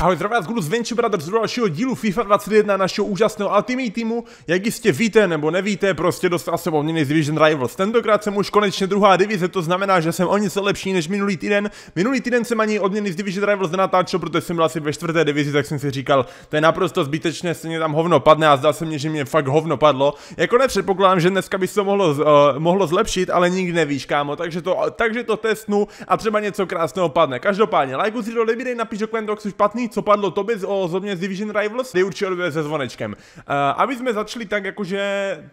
Ahoj, zdravím vás Gulu z Venture Brothers do dalšího dílu FIFA 21 našeho úžasného Ultimate týmu. Jak jistě víte nebo nevíte, prostě dostal jsem odměny z Division Rivals. Tentokrát jsem už konečně druhá divize, to znamená, že jsem o něco lepší než minulý týden. Minulý týden jsem ani odměny z Division Rivals nenatáčel, protože jsem byl asi ve čtvrté divizi, tak jsem si říkal, to je naprosto zbytečné, se mě tam hovno padne a zdá se mě, že mě fakt hovno padlo. Jako nepředpokládám, že dneska by se to mohlo, uh, mohlo zlepšit, ale nikdy nevíš, kámo, takže to, takže to testnu a třeba něco krásného padne. Každopádně, lajku si to odebírej, napíš do komentářů špatný co padlo tobě osobně z Division Rivals, ty určitě odvedl se zvonečkem. Uh, aby jsme začali tak jakože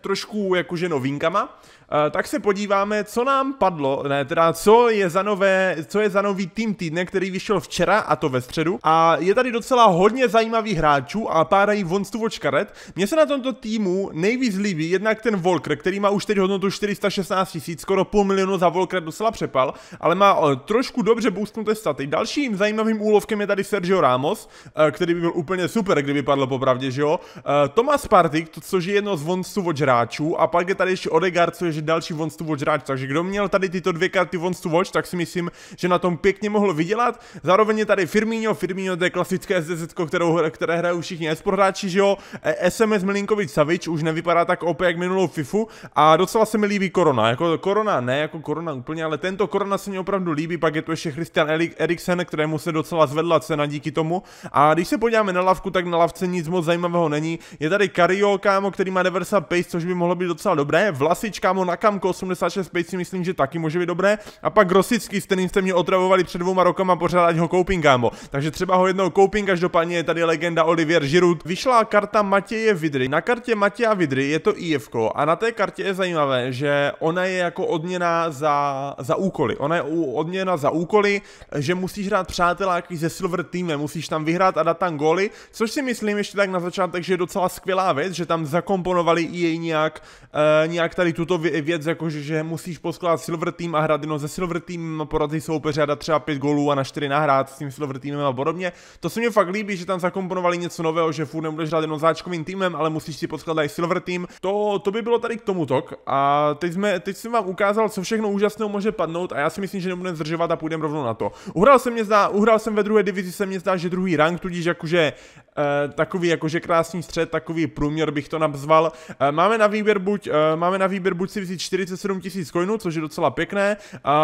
trošku jakože novinkama, uh, tak se podíváme, co nám padlo, ne teda co je za nové, co je za nový tým týdne, který vyšel včera a to ve středu. A je tady docela hodně zajímavých hráčů a párají von watch karet. Mně se na tomto týmu nejvíc líbí jednak ten Volker, který má už teď hodnotu 416 tisíc, skoro půl milionu za Volker docela přepal, ale má eh, trošku dobře boostnuté staty. Dalším zajímavým úlovkem je tady Sergio Ramos, Ramos, eh, který by byl úplně super, kdyby padl popravdě, že jo? Eh, Tomas Partik, což je jedno z vonstu Watch hráčů, a pak je tady ještě Odegaard, což je další vonstu Watch hráč. Takže kdo měl tady tyto dvě karty vonstu watch, tak si myslím, že na tom pěkně mohl vydělat. Zároveň je tady Firmino, Firmino to je klasické SDZ, kterou, které hrají všichni esport hráči, že jo? Eh, SMS Milinkovič Savič už nevypadá tak OP jak minulou FIFU a docela se mi líbí Korona. Jako Korona, ne jako Korona úplně, ale tento Korona se mi opravdu líbí. Pak je tu ještě Christian Eriksen, kterému se docela zvedla cena díky tomu, a když se podíváme na lavku, tak na lavce nic moc zajímavého není. Je tady Kario, kámo, který má 90 pace, což by mohlo být docela dobré. Vlasič, kámo, na kamko 86 pace si myslím, že taky může být dobré. A pak Grosický, s kterým jste mě otravovali před dvouma rokama, pořád ať ho koupím, kámo. Takže třeba ho jednou koupím, každopádně je tady legenda Olivier Giroud. Vyšla karta Matěje Vidry. Na kartě Matěja Vidry je to IFK a na té kartě je zajímavé, že ona je jako odměna za, za úkoly. Ona je odměna za úkoly, že musíš hrát přáteláky ze Silver týmem, musíš musíš tam vyhrát a dát tam góly, což si myslím ještě tak na začátek, že je docela skvělá věc, že tam zakomponovali i jej nějak, uh, nějak tady tuto věc, jakože že musíš poskládat Silver tým a hrát jenom ze Silver Teamem a porazit soupeře a dát třeba 5 gólů a na 4 nahrát s tím Silver týmem a podobně. To se mi fakt líbí, že tam zakomponovali něco nového, že furt nebudeš hrát jenom záčkovým týmem, ale musíš si poskládat i Silver tým. To, to by bylo tady k tomu tok a teď, jsme, teď jsem vám ukázal, co všechno úžasného může padnout a já si myslím, že nebudeme zdržovat a půjdeme rovnou na to. Uhrál jsem mě zdá, uhrál jsem ve druhé divizi, se mě zdá, že druhý rang, tudíž jakože Eh, takový jakože krásný střed, takový průměr bych to nazval. Eh, máme na výběr buď, eh, máme na výběr buď si vzít 47 tisíc coinů, což je docela pěkné,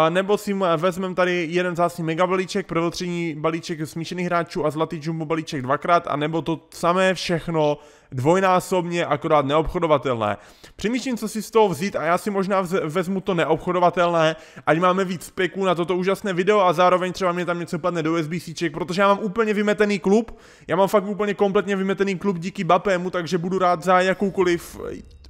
nebo si vezmeme tady jeden zásný mega balíček, prvotřední balíček smíšených hráčů a zlatý jumbo balíček dvakrát, a nebo to samé všechno dvojnásobně, akorát neobchodovatelné. Přemýšlím, co si z toho vzít a já si možná vezmu to neobchodovatelné, ať máme víc speků na toto úžasné video a zároveň třeba mě tam něco padne do USB-Cček, protože já mám úplně vymetený klub, já mám fakt úplně úplně kompletně vymetený klub díky Bapému, takže budu rád za jakoukoliv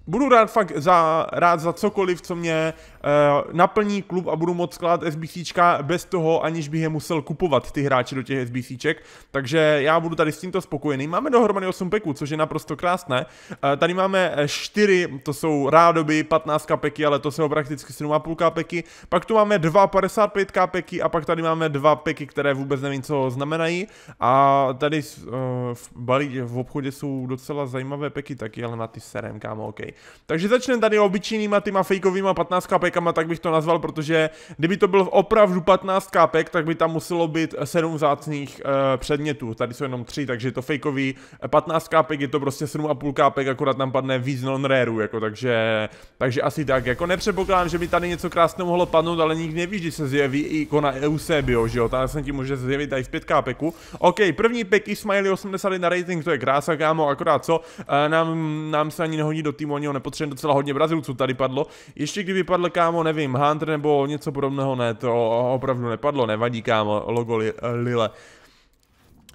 Budu rád fakt za, rád za cokoliv, co mě Eh, naplní klub a budu moc skládat SBCčka bez toho, aniž bych je musel kupovat ty hráči do těch SBCček, takže já budu tady s tímto spokojený. Máme dohromady 8 peků, což je naprosto krásné. Eh, tady máme 4, eh, to jsou rádoby, 15 peky, ale to jsou prakticky 7,5 peky. Pak tu máme 2 55 peky a pak tady máme dva peky, které vůbec nevím, co znamenají. A tady v, balí, v obchodě jsou docela zajímavé peky taky, ale na ty serem, kámo, OK. Takže začneme tady obyčejnýma tyma fejkovýma, 15 kapek pápekama, tak bych to nazval, protože kdyby to byl opravdu 15 kápek, tak by tam muselo být 7 vzácných e, předmětů. Tady jsou jenom 3, takže je to fakeový 15 kápek, je to prostě 7,5 kápek, akorát tam padne víc non rareu, jako takže, takže asi tak. Jako nepředpokládám, že by tady něco krásného mohlo padnout, ale nikdy nevíš, když se zjeví i na Eusebio, že jo, tady se ti může zjevit tady v 5 kápeku. OK, první pek Ismaili na rating, to je krása, kámo, akorát co, e, nám, nám se ani nehodí do týmu, ani ho nepotřebujeme docela hodně Brazilců tady padlo. Ještě kdyby padl kámo, kámo, nevím, Hunter nebo něco podobného, ne, to opravdu nepadlo, nevadí, kámo, logo li, Lile.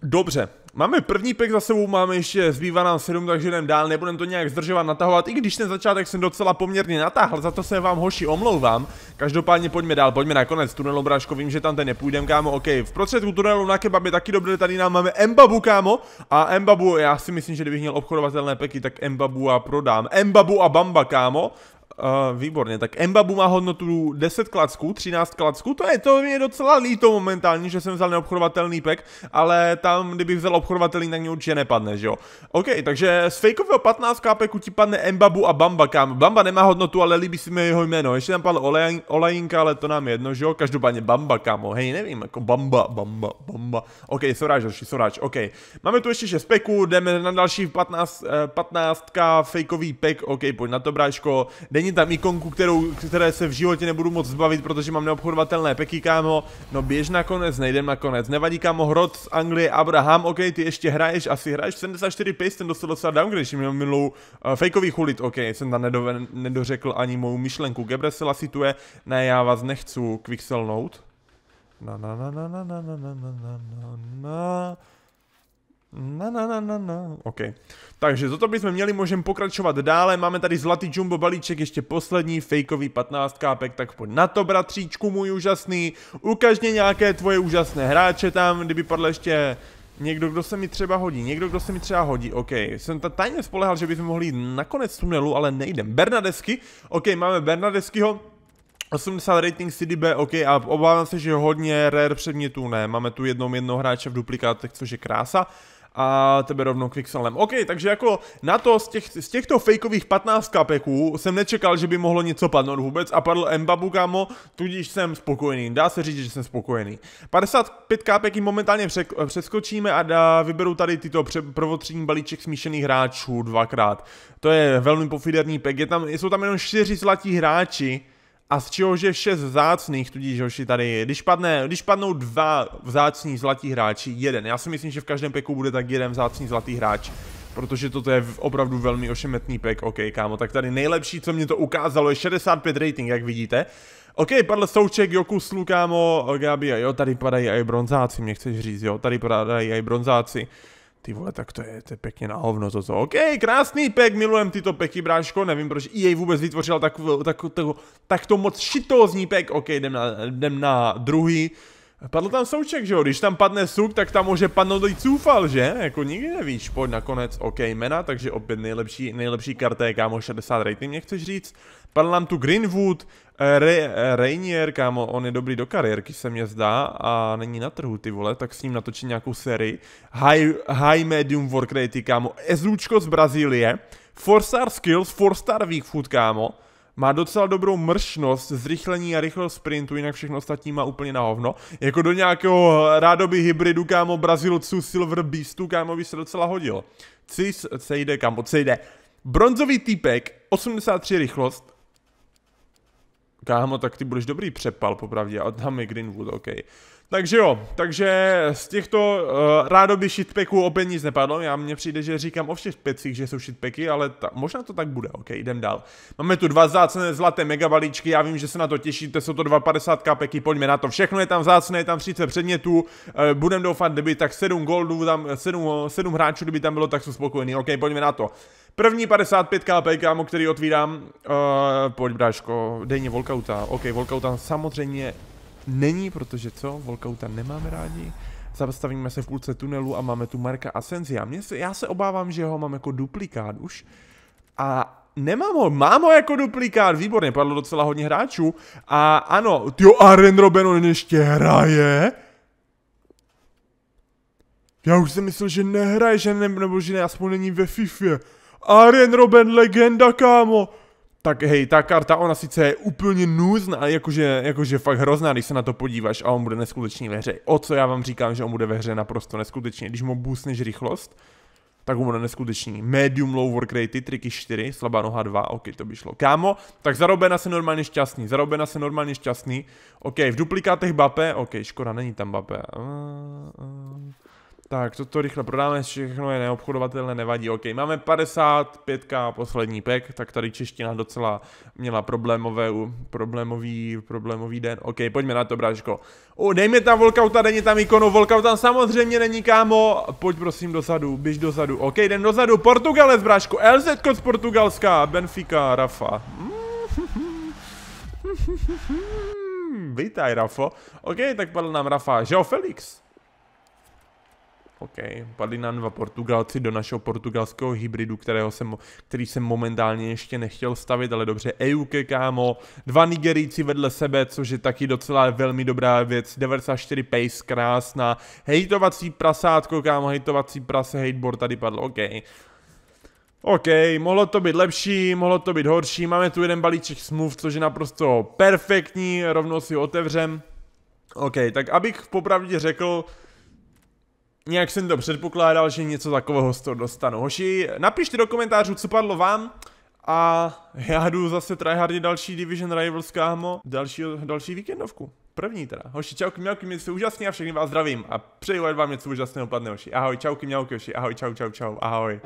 Dobře, máme první pek za sebou, máme ještě, zbývá nám sedm, takže jdem dál, nebudem to nějak zdržovat, natahovat, i když ten začátek jsem docela poměrně natáhl, za to se vám hoši omlouvám. Každopádně pojďme dál, pojďme na konec tunelu, bráško, vím, že tam ten nepůjdem, kámo, ok, v prostředku tunelu na kebab je taky dobré, tady nám máme Mbabu, kámo, a Mbabu, já si myslím, že kdybych měl obchodovatelné peky, tak Mbabu a prodám, Mbabu a Bamba, kámo, Uh, výborně, tak Mbabu má hodnotu 10 klacků, 13 klacků, to je, to je docela líto momentálně, že jsem vzal neobchodovatelný pek, ale tam, kdybych vzal obchodovatelný, tak mě určitě nepadne, že jo. OK, takže z fakeového 15 kápeku ti padne Mbabu a Bamba, kam. Bamba nemá hodnotu, ale líbí si mi jeho jméno. Ještě tam padl olajinka, Olejinka, ale to nám je jedno, že jo. Každopádně Bamba, kámo, hej, nevím, jako Bamba, Bamba, Bamba. OK, soráč, další soráč, OK. Máme tu ještě 6 peků, jdeme na další 15, 15 fakeový pek, OK, pojď na to, bráško. Denní Stejně tam ikonku, kterou, které se v životě nebudu moc zbavit, protože mám neobchodovatelné peky, kámo. No běž nakonec, nejdem nakonec. Nevadí, kámo, hrot z Anglie, Abraham, OK, ty ještě hraješ, asi hraješ 74 pace, ten dostal docela down, když měl milou uh, eh, fakeový chulit, OK, jsem tam nedoven, nedořekl ani mou myšlenku. Gebresela situje, ne, já vás nechcu, quick nechci quickselnout. Na na na na na na na na na na na na, na, na, na, na. OK. Takže toto bychom měli, můžeme pokračovat dále. Máme tady zlatý jumbo balíček, ještě poslední, fejkový 15 kápek, tak pojď na to, bratříčku můj úžasný. Ukaž mě nějaké tvoje úžasné hráče tam, kdyby padl ještě někdo, kdo se mi třeba hodí, někdo, kdo se mi třeba hodí, OK. Jsem ta tajně spolehal, že bychom mohli jít na konec tunelu, ale nejdem. Bernadesky, OK, máme Bernadeskyho, 80 rating CDB, OK, a obávám se, že hodně rare předmětů ne. Máme tu jednou jednoho hráče v duplikátech, což je krása a tebe rovnou Quixelem. OK, takže jako na to z, těch, z těchto fejkových 15 kapeků jsem nečekal, že by mohlo něco padnout vůbec a padl Mbabu, kámo, tudíž jsem spokojený. Dá se říct, že jsem spokojený. 55 kapeků momentálně přeskočíme a dá, vyberu tady tyto prvotřídní balíček smíšených hráčů dvakrát. To je velmi pofiderní pek. Je tam, jsou tam jenom 4 zlatí hráči, a z čehož je šest vzácných, tudíž hoši tady Když, padne, když padnou dva vzácní zlatí hráči, jeden. Já si myslím, že v každém peku bude tak jeden vzácný zlatý hráč. Protože toto je opravdu velmi ošemetný pek, ok kámo, tak tady nejlepší, co mě to ukázalo, je 65 rating, jak vidíte. Ok, padl Souček, Joku, Slukámo, Gabi, jo, tady padají i bronzáci, mě chceš říct, jo, tady padají i bronzáci. Ty vole, tak to je, to je pěkně na hovno to co. OK, krásný pek, milujem tyto peky, bráško, nevím proč jej vůbec vytvořil tak, tak, tak, tak to moc šitózní pek. OK, jdem na, jdem na druhý. Padl tam souček, že jo? Když tam padne suk, tak tam může padnout i cůfal, že? Jako nikdy nevíš. Pojď nakonec, OK, jména, takže opět nejlepší, nejlepší karta je kámo 60 rating, mě chceš říct. Padl nám tu Greenwood, Re, Rainier, kámo, on je dobrý do kariérky, se mě zdá, a není na trhu, ty vole, tak s ním natočí nějakou sérii. High, high Medium Work Rate, kámo, Ezlučko z Brazílie, 4-star skills, 4-star weak food, kámo, má docela dobrou mršnost, zrychlení a rychlost sprintu, jinak všechno ostatní má úplně na hovno. Jako do nějakého rádoby hybridu, kámo, Brazilců Silver Beastu, kámo, by se docela hodil. Cis, jde, kámo, jde. Bronzový týpek, 83 rychlost, kámo, tak ty budeš dobrý přepal, popravdě, a tam je Greenwood, OK. Takže jo, takže z těchto uh, rádoby shitpacků opět nic nepadlo, já mně přijde, že říkám o všech pecích, že jsou shitpacky, ale ta, možná to tak bude, ok, jdem dál. Máme tu dva zácné zlaté megabalíčky, já vím, že se na to těšíte, jsou to 250k peky, pojďme na to, všechno je tam zácné, je tam 30 předmětů, uh, budem doufat, kdyby tak 7 goldů, tam 7, eh, 7 hráčů, kdyby tam bylo, tak jsou spokojený, ok, pojďme na to. První 55 KPK, který otvírám, uh, pojď bráško, dejně Volkauta, ok, Volkauta samozřejmě není, protože co, Volkouta nemáme rádi. Zastavíme se v půlce tunelu a máme tu Marka Asenzia. Mě se, já se obávám, že ho mám jako duplikát už. A nemám ho, mám ho jako duplikát, výborně, padlo docela hodně hráčů. A ano, jo, a Ren on ještě hraje? Já už jsem myslel, že nehraje, že ne, nebo že ne, aspoň není ve FIFA. Arjen Robben, legenda, kámo tak hej, ta karta, ona sice je úplně nůzná, jakože, jakože fakt hrozná, když se na to podíváš a on bude neskutečný ve hře. O co já vám říkám, že on bude ve hře naprosto neskutečný. Když mu boostneš rychlost, tak on bude neskutečný. Medium low work rate, triky 4, slabá noha 2, ok, to by šlo. Kámo, tak zarobena se normálně šťastný, zarobena se normálně šťastný. Ok, v duplikátech Bape, ok, škoda, není tam Bape. Uh, uh. Tak, toto rychle prodáme, všechno je neobchodovatelné, nevadí. OK, máme 55k poslední pek, tak tady čeština docela měla problémové, problémový, problémový den. OK, pojďme na to, Bráško. O, dej mi tam volkauta, není tam ikonu, volkauta samozřejmě není, kámo. Pojď prosím dozadu, běž dozadu. OK, jdem dozadu, Portugalec, Bráško, LZ z Portugalska, Benfica, Rafa. Vítaj, Rafo. OK, tak padl nám Rafa. Žao Felix. OK, padli nám dva Portugalci do našeho portugalského hybridu, kterého jsem, který jsem momentálně ještě nechtěl stavit, ale dobře, Euke, kámo, dva Nigerijci vedle sebe, což je taky docela velmi dobrá věc, 94 pace, krásná, hejtovací prasátko, kámo, hejtovací prase, hateboard tady padlo, OK. OK, mohlo to být lepší, mohlo to být horší, máme tu jeden balíček smluv, což je naprosto perfektní, rovnou si ho otevřem. OK, tak abych popravdě řekl, Nějak jsem to předpokládal, že něco takového z toho dostanu. Hoši, napište do komentářů, co padlo vám. A já jdu zase tryhardy další Division Rivals, kámo. Další, další víkendovku. První teda. Hoši, čauky, mělky, mě se úžasně a všechny vás zdravím. A přeju, ať vám něco úžasného padne, hoši. Ahoj, čauky, mělky, hoši. Ahoj, čau, čau, čau. Ahoj.